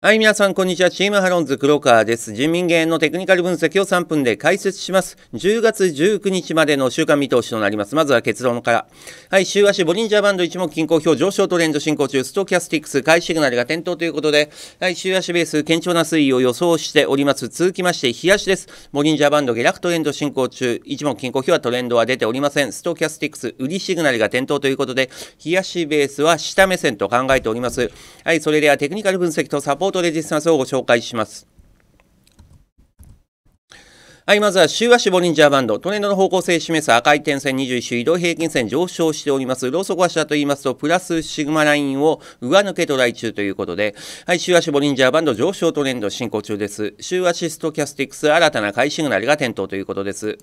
はい、皆さん、こんにちは。チームハロンズ黒川です。人民元のテクニカル分析を3分で解説します。10月19日までの週間見通しとなります。まずは結論から。はい、週足、ボリンジャーバンド一目均衡表上昇トレンド進行中、ストキャスティックス、買いシグナルが点灯ということで、はい、週足ベース、堅調な推移を予想しております。続きまして、日足です。ボリンジャーバンド下落トレンド進行中、一目均衡表はトレンドは出ておりません。ストキャスティックス、売りシグナルが点灯ということで、日足ベースは下目線と考えております。はい、それではテクニカル分析とサポートコートレジスタンスをご紹介します。はい、まずは週足ボリンジャーバンド。トレンドの方向性を示す赤い点線21周移動平均線上昇しております。ローソク足だと言いますと、プラスシグマラインを上抜けトライ中ということで、はい、週足ボリンジャーバンド上昇トレンド進行中です。週足ストキャスティックス新たな買いシグナルが点灯ということです。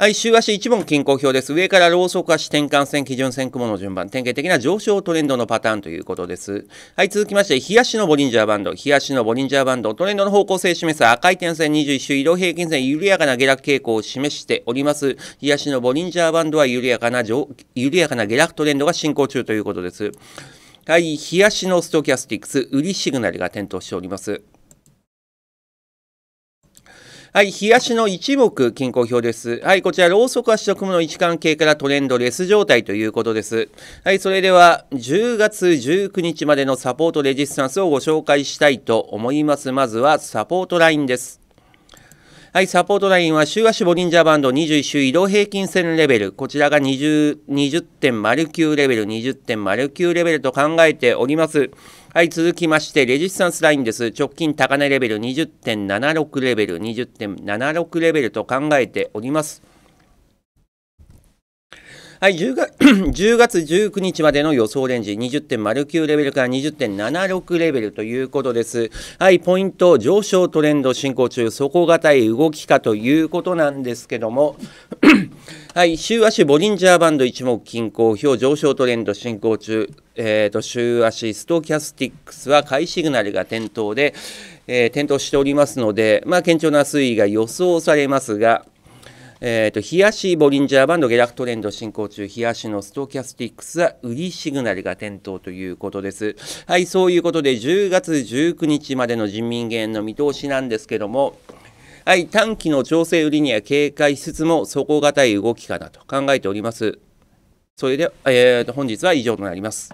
はい、週足一問均衡表です。上からローソク足、転換線、基準線、雲の順番、典型的な上昇トレンドのパターンということです。はい、続きまして、日足のボリンジャーバンド、日足のボリンジャーバンド、トレンドの方向性を示す赤い点線21周、移動平均線、緩やかな下落傾向を示しております。日足のボリンジャーバンドは緩やかな、緩やかな下落トレンドが進行中ということです。はい、日足のストキャスティックス、売りシグナルが点灯しております。はい、冷やしの一目均衡表です。はい、こちら、ローソク足と雲の位置関係からトレンドレス状態ということです。はい、それでは、10月19日までのサポートレジスタンスをご紹介したいと思います。まずは、サポートラインです。はい、サポートラインは週足ボリンジャーバンド21週移動平均線レベル、こちらが20.09レベル、20.09レベルと考えております。はい、続きまして、レジスタンスラインです。直近高値レベル20.76レベル、20.76レベルと考えております。はい、10, 月10月19日までの予想レンジ、20.09レベルから20.76レベルということです。はい、ポイント、上昇トレンド進行中、底堅い動きかということなんですけども、はい、週足ボリンジャーバンド一目均衡表上昇トレンド進行中、えーと、週足ストキャスティックスは買いシグナルが点灯で、えー、点灯しておりますので、まあ、堅調な推移が予想されますが、えやー、と、ボリンジャーバンド、下落トレンド進行中、冷やしのストキャスティックスは売りシグナルが点灯ということです。はい、そういうことで、10月19日までの人民元の見通しなんですけども、はい、短期の調整売りには警戒しつつも、底堅い動きかなと考えております。それで、えー、と本日は以上となります。